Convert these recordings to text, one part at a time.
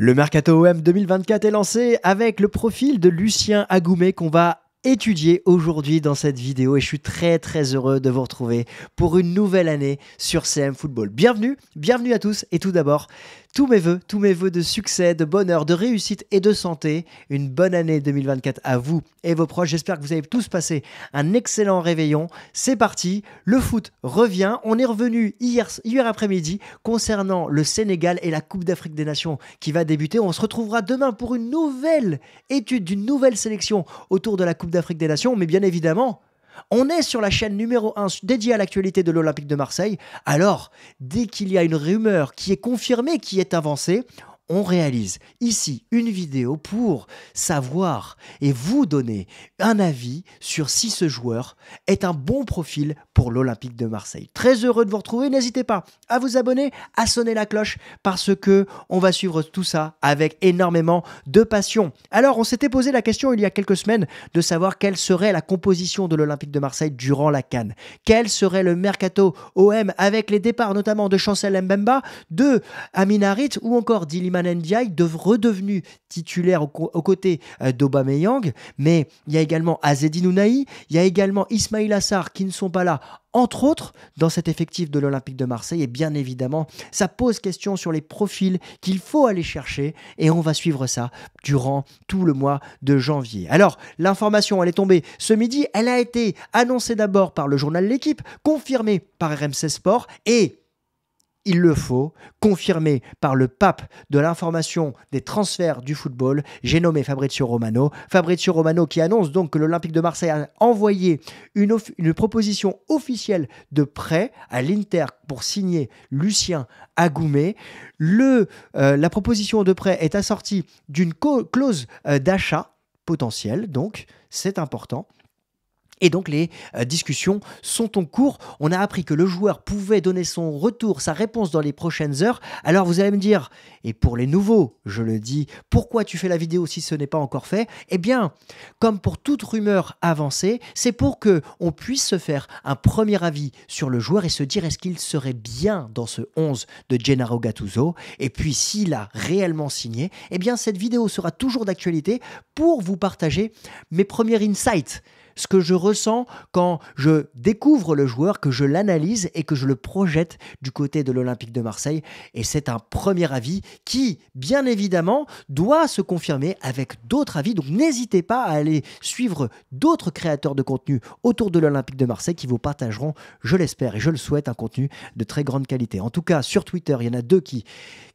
Le Mercato OM 2024 est lancé avec le profil de Lucien Agoumé qu'on va étudier aujourd'hui dans cette vidéo et je suis très très heureux de vous retrouver pour une nouvelle année sur CM Football. Bienvenue, bienvenue à tous et tout d'abord, tous mes voeux, tous mes voeux de succès, de bonheur, de réussite et de santé. Une bonne année 2024 à vous et vos proches. J'espère que vous avez tous passé un excellent réveillon. C'est parti, le foot revient. On est revenu hier, hier après-midi concernant le Sénégal et la Coupe d'Afrique des Nations qui va débuter. On se retrouvera demain pour une nouvelle étude d'une nouvelle sélection autour de la Coupe d'Afrique des Nations. Mais bien évidemment, on est sur la chaîne numéro 1 dédiée à l'actualité de l'Olympique de Marseille. Alors, dès qu'il y a une rumeur qui est confirmée, qui est avancée, on réalise ici une vidéo pour savoir et vous donner un avis sur si ce joueur est un bon profil pour l'Olympique de Marseille. Très heureux de vous retrouver, n'hésitez pas à vous abonner, à sonner la cloche parce que on va suivre tout ça avec énormément de passion. Alors, on s'était posé la question il y a quelques semaines de savoir quelle serait la composition de l'Olympique de Marseille durant la Cannes. Quel serait le mercato OM avec les départs notamment de Chancel Mbemba, de Aminarit ou encore d'Iliman Maman Ndiaye redevenu titulaire aux, côtés euh, d'Obameyang, mais il y a également Azedine Ounaï, il y a également Ismail Assar qui ne sont pas là entre autres dans cet effectif de l'Olympique de Marseille. Et bien évidemment, ça pose question sur les profils qu'il faut aller chercher. Et on va suivre ça durant tout le mois de janvier. Alors, l'information, elle est tombée ce midi. Elle a été annoncée d'abord par le journal L'équipe, confirmée par RMC Sport et il le faut, confirmé par le pape de l'information des transferts du football, j'ai nommé Fabrizio Romano. Fabrizio Romano qui annonce donc que l'Olympique de Marseille a envoyé une, proposition officielle de prêt à l'Inter pour signer Lucien Agoumé. Euh, la proposition de prêt est assortie d'une clause euh, d'achat potentielle, donc c'est important. Et donc les euh, discussions sont en cours. On a appris que le joueur pouvait donner son retour, sa réponse dans les prochaines heures. Alors vous allez me dire, et pour les nouveaux, je le dis, pourquoi tu fais la vidéo si ce n'est pas encore fait Eh bien, comme pour toute rumeur avancée, c'est pour que on puisse se faire un premier avis sur le joueur et se dire est-ce qu'il serait bien dans ce 11 de Gennaro Gattuso. Et puis s'il a réellement signé, eh bien cette vidéo sera toujours d'actualité pour vous partager mes premiers insights ce que je ressens quand je découvre le joueur, que je l'analyse et que je le projette du côté de l'Olympique de Marseille. Et c'est un premier avis qui, bien évidemment, doit se confirmer avec d'autres avis. Donc n'hésitez pas à aller suivre d'autres créateurs de contenu autour de l'Olympique de Marseille qui vous partageront, je l'espère et je le souhaite, un contenu de très grande qualité. En tout cas, sur Twitter, il y en a deux qui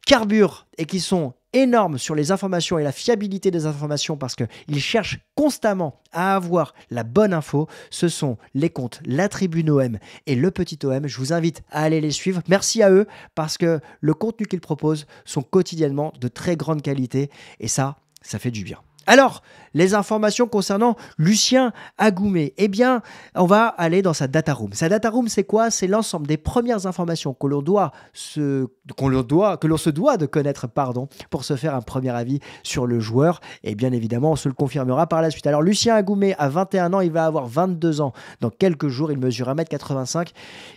carburent et qui sont énorme sur les informations et la fiabilité des informations parce qu'ils cherchent constamment à avoir la bonne info, ce sont les comptes La Tribune OM et Le Petit OM. Je vous invite à aller les suivre. Merci à eux parce que le contenu qu'ils proposent sont quotidiennement de très grande qualité et ça, ça fait du bien. Alors, les informations concernant Lucien Agoumé. Eh bien, on va aller dans sa data room. Sa data room, c'est quoi C'est l'ensemble des premières informations que l'on doit se, doit, que l'on se doit de connaître, pardon, pour se faire un premier avis sur le joueur. Et bien évidemment, on se le confirmera par la suite. Alors, Lucien Agoumé a 21 ans, il va avoir 22 ans dans quelques jours. Il mesure 1m85.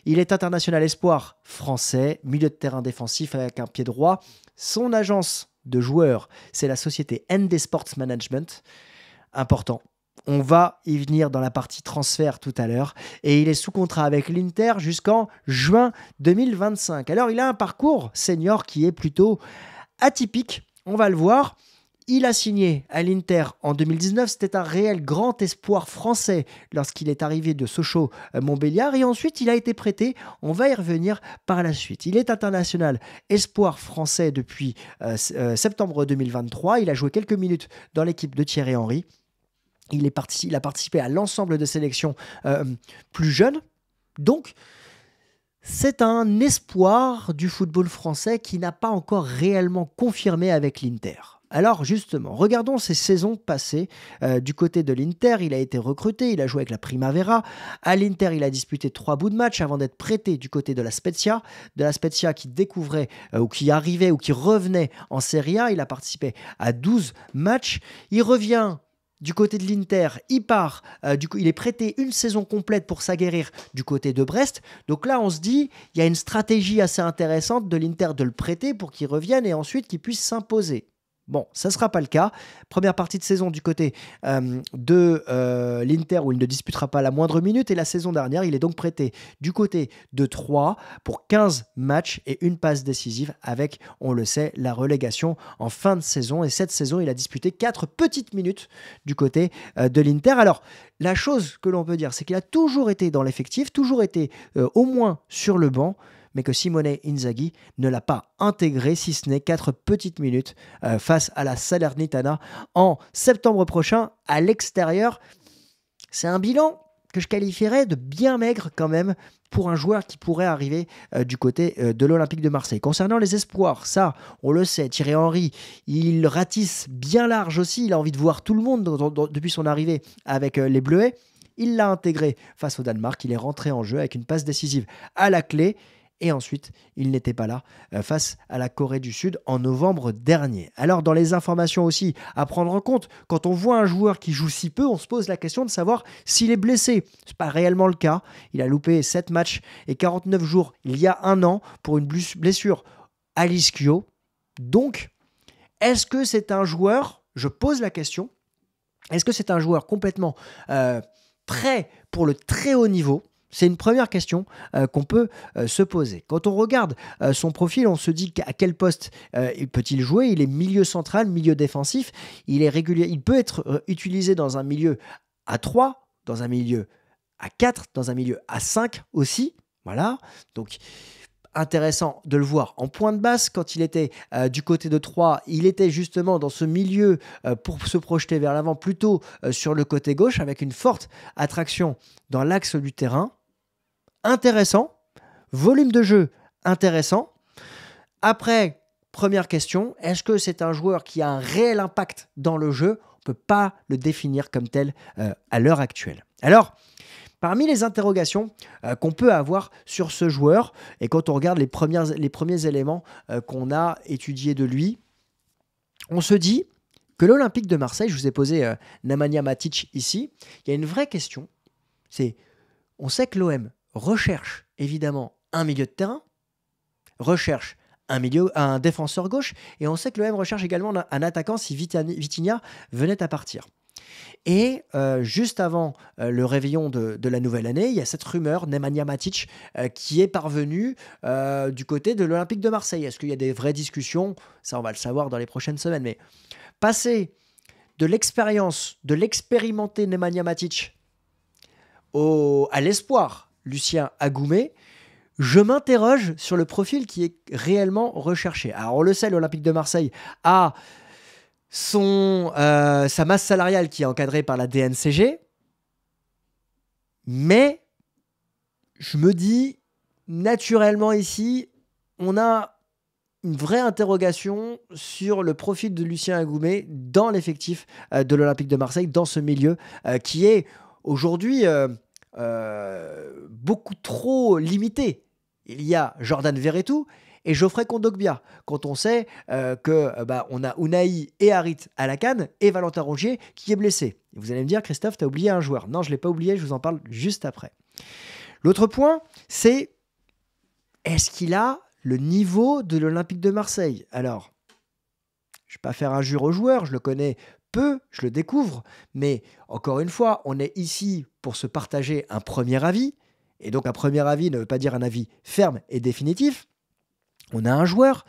Il est international espoir français, milieu de terrain défensif avec un pied droit. Son agence de joueurs, c'est la société ND Sports Management. Important. On va y venir dans la partie transfert tout à l'heure. Et il est sous contrat avec l'Inter jusqu'en juin 2025. Alors il a un parcours senior qui est plutôt atypique. On va le voir. Il a signé à l'Inter en 2019. C'était un réel grand espoir français lorsqu'il est arrivé de Sochaux euh, Montbéliard. Et ensuite, il a été prêté. On va y revenir par la suite. Il est international espoir français depuis euh, euh, septembre 2023. Il a joué quelques minutes dans l'équipe de Thierry Henry. Il, a participé à l'ensemble de sélections plus jeunes. Donc, c'est un espoir du football français qui n'a pas encore réellement confirmé avec l'Inter. Alors justement, regardons ces saisons passées. Euh, du côté de l'Inter, il a été recruté, il a joué avec la Primavera. À l'Inter, il a disputé trois bouts de match avant d'être prêté du côté de la Spezia. De la Spezia qui découvrait euh, ou qui arrivait ou qui revenait en Serie A. Il a participé à 12 matchs. Il revient du côté de l'Inter, il part, euh, du coup, il est prêté une saison complète pour s'aguerrir du côté de Brest. Donc là, on se dit, il y a une stratégie assez intéressante de l'Inter de le prêter pour qu'il revienne et ensuite qu'il puisse s'imposer. Bon, ça ne sera pas le cas. Première partie de saison du côté euh, de euh, l'Inter où il ne disputera pas la moindre minute. Et la saison dernière, il est donc prêté du côté de 3 pour 15 matchs et une passe décisive avec, on le sait, la relégation en fin de saison. Et cette saison, il a disputé 4 petites minutes du côté euh, de l'Inter. Alors, la chose que l'on peut dire, c'est qu'il a toujours été dans l'effectif, toujours été au moins sur le banc mais que Simone Inzaghi ne l'a pas intégré, si ce n'est quatre petites minutes euh, face à la Salernitana en septembre prochain à l'extérieur. C'est un bilan que je qualifierais de bien maigre quand même pour un joueur qui pourrait arriver euh, du côté euh, de l'Olympique de Marseille. Concernant les espoirs, ça, on le sait, Thierry Henry, il ratisse bien large aussi, il a envie de voir tout le monde depuis son arrivée avec les Bleuets. Il l'a intégré face au Danemark, il est rentré en jeu avec une passe décisive à la clé et ensuite il n'était pas là euh, face à la Corée du Sud en novembre dernier. Alors dans les informations aussi à prendre en compte, quand on voit un joueur qui joue si peu, on se pose la question de savoir s'il est blessé. Ce n'est pas réellement le cas, il a loupé 7 matchs et 49 jours il y a un an pour une blessure à l'ischio. Donc, est-ce que c'est un joueur, je pose la question, est-ce que c'est un joueur complètement euh, prêt pour le très haut niveau c'est une première question euh, qu'on peut euh, se poser. Quand on regarde euh, son profil, on se dit à quel poste peut-il jouer. Il est milieu central, milieu défensif. Il est régulier. Il peut être utilisé dans un milieu à 3, dans un milieu à 4, dans un milieu à 5 aussi. Voilà. Donc intéressant de le voir en point de basse quand il était du côté de 3 il était justement dans ce milieu pour se projeter vers l'avant plutôt sur le côté gauche avec une forte attraction dans l'axe du terrain intéressant, volume de jeu intéressant. Après, première question, est-ce que c'est un joueur qui a un réel impact dans le jeu On ne peut pas le définir comme tel euh, à l'heure actuelle. Alors, Parmi les interrogations euh, qu'on peut avoir sur ce joueur, et quand on regarde les, premières, les premiers éléments euh, qu'on a étudiés de lui, on se dit que l'Olympique de Marseille, je vous ai posé Namania Matic ici, il y a une vraie question, c'est on sait que l'OM recherche évidemment un milieu de terrain, recherche un, milieu, un défenseur gauche, et on sait que l'OM recherche également un attaquant si Vitinha venait à partir. Et euh, juste avant euh, le réveillon de, la nouvelle année, il y a cette rumeur Nemanja Matic euh, qui est parvenue du côté de l'Olympique de Marseille. Est-ce qu'il y a des vraies discussions Ça, on va le savoir dans les prochaines semaines. Mais passer de l'expérience, de l'expérimenté Nemanja Matic au, à l'espoir Lucien Agoumé, je m'interroge sur le profil qui est réellement recherché. Alors on le sait, l'Olympique de Marseille a son, euh, sa masse salariale qui est encadrée par la DNCG, mais je me dis, naturellement ici, on a une vraie interrogation sur le profil de Lucien Agoumé dans l'effectif euh, de l'Olympique de Marseille, dans ce milieu euh, qui est aujourd'hui... Euh, beaucoup trop limité. Il y a Jordan Verretou et Geoffrey Kondogbia. Quand on sait euh, que euh, bah, on a Unai et Harit à la canne et Valentin Rongier qui est blessé. vous allez me dire, Christophe, tu as oublié un joueur. Non, je ne l'ai pas oublié, je vous en parle juste après. L'autre point, c'est est-ce qu'il a le niveau de l'Olympique de Marseille Alors, je ne vais pas faire un jure au joueur je le connais je le découvre, mais encore une fois, on est ici pour se partager un premier avis, et donc un premier avis ne veut pas dire un avis ferme et définitif. On a un joueur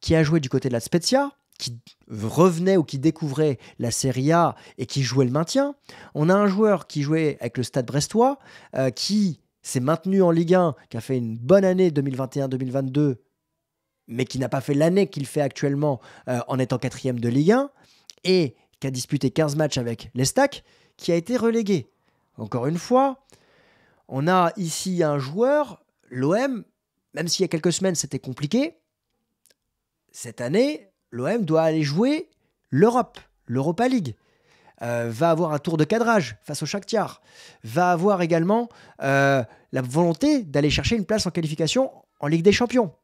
qui a joué du côté de la Spezia, qui revenait ou qui découvrait la Serie A et qui jouait le maintien. On a un joueur qui jouait avec le Stade Brestois, euh, qui s'est maintenu en Ligue 1, qui a fait une bonne année 2021-2022, mais qui n'a pas fait l'année qu'il fait actuellement euh, en étant quatrième de Ligue 1. Et qui a disputé 15 matchs avec l'Estac, qui a été relégué. Encore une fois, on a ici un joueur, l'OM, même s'il y a quelques semaines c'était compliqué, cette année, l'OM doit aller jouer l'Europe, l'Europa League. Euh, va avoir un tour de cadrage face au Shakhtar, va avoir également euh, la volonté d'aller chercher une place en qualification en Ligue des Champions.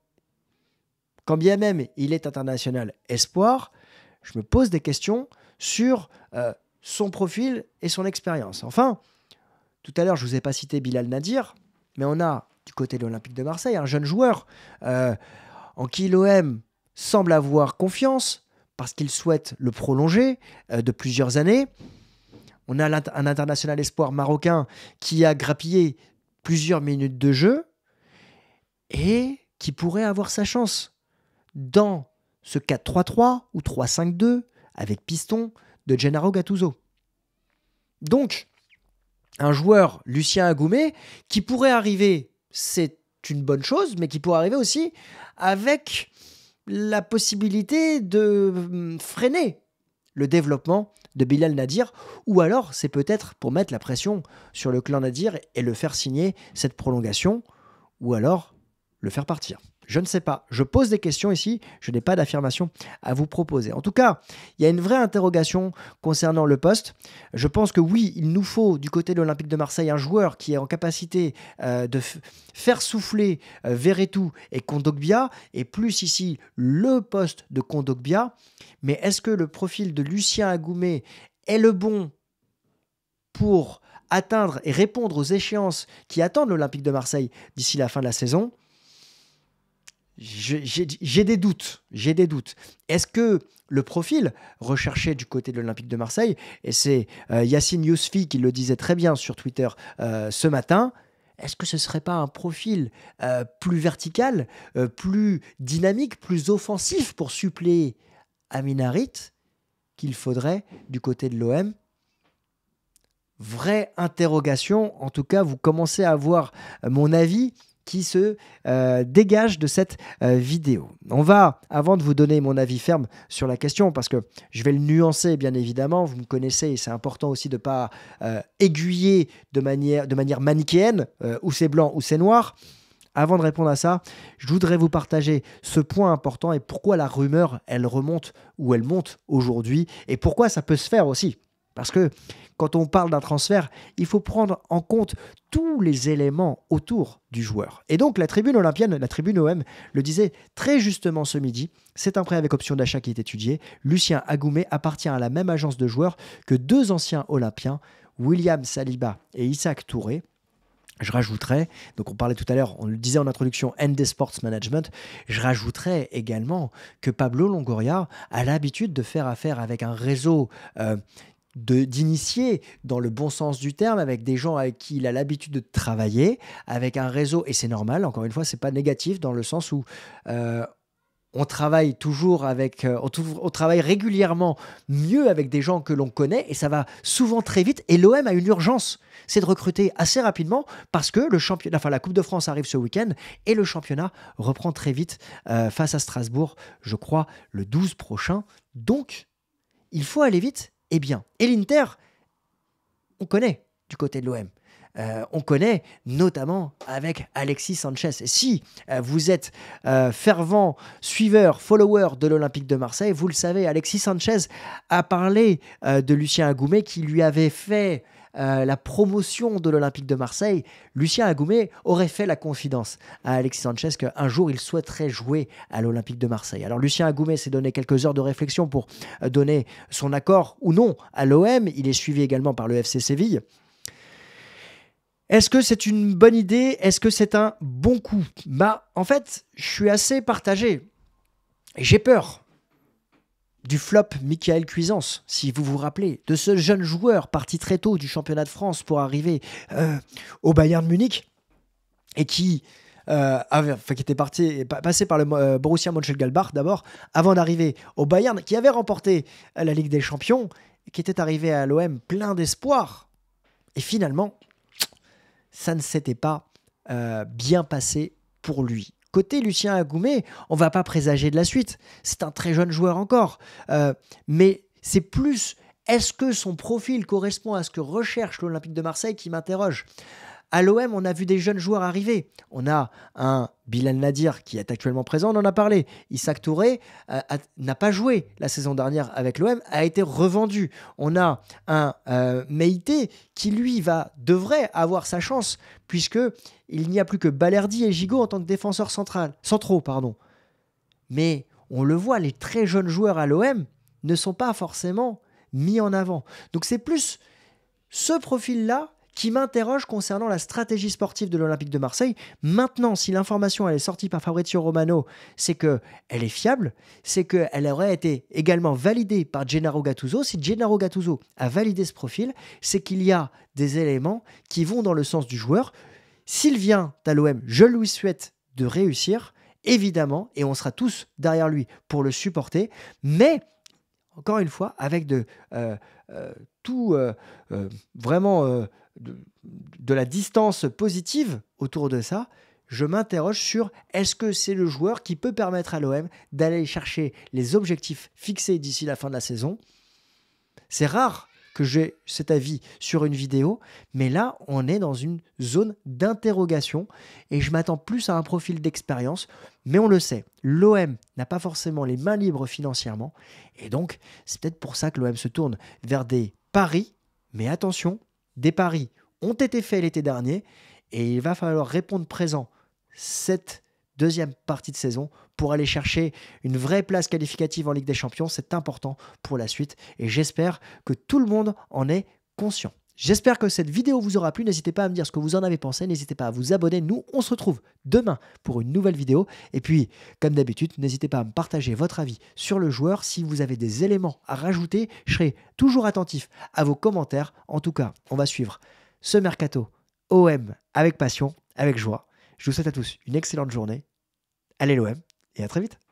Quand bien même il est international espoir, je me pose des questions sur euh, son profil et son expérience. Enfin, tout à l'heure, je ne vous ai pas cité Bilal Nadir, mais on a du côté de l'Olympique de Marseille un jeune joueur euh, en qui l'OM semble avoir confiance parce qu'il souhaite le prolonger euh, de plusieurs années. On a un international espoir marocain qui a grappillé plusieurs minutes de jeu et qui pourrait avoir sa chance dans ce 4-3-3 ou 3-5-2 avec Piston de Gennaro Gattuso. Donc, un joueur, Lucien Agoumé, qui pourrait arriver, c'est une bonne chose, mais qui pourrait arriver aussi avec la possibilité de hum, freiner le développement de Bilal Nadir, ou alors c'est peut-être pour mettre la pression sur le clan Nadir et le faire signer cette prolongation, ou alors le faire partir. Je ne sais pas. Je pose des questions ici. Je n'ai pas d'affirmation à vous proposer. En tout cas, il y a une vraie interrogation concernant le poste. Je pense que oui, il nous faut du côté de l'Olympique de Marseille un joueur qui est en capacité euh, de faire souffler euh, Verretou et Kondogbia, et plus ici le poste de Kondogbia. Mais est-ce que le profil de Lucien Agoumé est le bon pour atteindre et répondre aux échéances qui attendent l'Olympique de Marseille d'ici la fin de la saison j'ai des doutes. J'ai des doutes. Est-ce que le profil recherché du côté de l'Olympique de Marseille, et c'est Yassine euh, Yacine Yousfi qui le disait très bien sur Twitter euh, ce matin, est-ce que ce ne serait pas un profil euh, plus vertical, plus dynamique, plus offensif pour suppléer Aminarit qu'il faudrait du côté de l'OM Vraie interrogation. En tout cas, vous commencez à avoir mon avis qui se euh, dégage de cette euh, vidéo. On va, avant de vous donner mon avis ferme sur la question, parce que je vais le nuancer bien évidemment, vous me connaissez et c'est important aussi de ne pas euh, aiguiller de manière, de manière manichéenne, ou c'est blanc ou c'est noir. Avant de répondre à ça, je voudrais vous partager ce point important et pourquoi la rumeur, elle remonte ou elle monte aujourd'hui et pourquoi ça peut se faire aussi. Parce que quand on parle d'un transfert, il faut prendre en compte tous les éléments autour du joueur. Et donc la tribune olympienne, la tribune OM, le disait très justement ce midi, c'est un prêt avec option d'achat qui est étudié. Lucien Agoumé appartient à la même agence de joueurs que deux anciens olympiens, William Saliba et Isaac Touré. Je rajouterais, donc on parlait tout à l'heure, on le disait en introduction, ND Sports Management, je rajouterais également que Pablo Longoria a l'habitude de faire affaire avec un réseau, euh, d'initier dans le bon sens du terme avec des gens avec qui il a l'habitude de travailler avec un réseau et c'est normal encore une fois c'est pas négatif dans le sens où euh, on travaille toujours avec, euh, on, travaille régulièrement mieux avec des gens que l'on connaît et ça va souvent très vite. Et l'OM a une urgence, c'est de recruter assez rapidement parce que le championnat, enfin la Coupe de France arrive ce week-end et le championnat reprend très vite euh, face à Strasbourg, je crois, le 12 prochain. Donc, il faut aller vite eh bien. Et l'Inter, on connaît du côté de l'OM. Euh, on connaît notamment avec Alexis Sanchez. Et si euh, vous êtes euh, fervent suiveur, follower de l'Olympique de Marseille, vous le savez, Alexis Sanchez a parlé de Lucien Agoumet qui lui avait fait euh, la promotion de l'Olympique de Marseille, Lucien Agoumé aurait fait la confidence à Alexis Sanchez qu'un jour il souhaiterait jouer à l'Olympique de Marseille. Alors Lucien Agoumé s'est donné quelques heures de réflexion pour euh, donner son accord ou non à l'OM. Il est suivi également par le FC Séville. Est-ce que c'est une bonne idée Est-ce que c'est un bon coup Bah, en fait, je suis assez partagé. J'ai peur du flop Michael Cuisance, si vous vous rappelez, de ce jeune joueur parti très tôt du championnat de France pour arriver euh, au Bayern Munich et qui, euh, avait, enfin, qui était passé par le euh, Borussia Mönchengladbach d'abord, avant d'arriver au Bayern, qui avait remporté la Ligue des Champions, qui était arrivé à l'OM plein d'espoir. Et finalement, ça ne s'était pas bien passé pour lui. Côté Lucien Agoumé, on va pas présager de la suite. C'est un très jeune joueur encore. Euh, mais c'est plus est-ce que son profil correspond à ce que recherche l'Olympique de Marseille qui m'interroge. À l'OM, on a vu des jeunes joueurs arriver. On a un Bilal Nadir qui est actuellement présent, on en a parlé. Isaac Touré euh, n'a pas joué la saison dernière avec l'OM, a été revendu. On a un euh, qui, lui, va, devrait avoir sa chance, puisque il n'y a plus que Balerdi et Gigot en tant que défenseurs central, centraux. Pardon. Mais on le voit, les très jeunes joueurs à l'OM ne sont pas forcément mis en avant. Donc c'est plus ce profil-là qui m'interroge concernant la stratégie sportive de l'Olympique de Marseille. Maintenant, si l'information elle est sortie par Fabrizio Romano, c'est que elle est fiable, c'est qu'elle aurait été également validée par Gennaro Gattuso. Si Gennaro Gattuso a validé ce profil, c'est qu'il y a des éléments qui vont dans le sens du joueur. S'il vient à l'OM, je lui souhaite de réussir, évidemment, et on sera tous derrière lui pour le supporter, mais encore une fois, avec de euh, euh, tout euh, vraiment de, la distance positive autour de ça, je m'interroge sur est-ce que c'est le joueur qui peut permettre à l'OM d'aller chercher les objectifs fixés d'ici la fin de la saison. C'est rare que j'ai cet avis sur une vidéo, mais là, on est dans une zone d'interrogation et je m'attends plus à un profil d'expérience, mais on le sait, l'OM n'a pas forcément les mains libres financièrement et donc c'est peut-être pour ça que l'OM se tourne vers des paris, mais attention, des paris ont été faits l'été dernier et il va falloir répondre présent cette deuxième partie de saison pour aller chercher une vraie place qualificative en Ligue des Champions. C'est important pour la suite et j'espère que tout le monde en est conscient. J'espère que cette vidéo vous aura plu. N'hésitez pas à me dire ce que vous en avez pensé. N'hésitez pas à vous abonner. Nous, on se retrouve demain pour une nouvelle vidéo. Et puis, comme d'habitude, n'hésitez pas à me partager votre avis sur le joueur. Si vous avez des éléments à rajouter, je serai toujours attentif à vos commentaires. En tout cas, on va suivre ce mercato OM avec passion, avec joie. Je vous souhaite à tous une excellente journée. Allez l'OM et à très vite.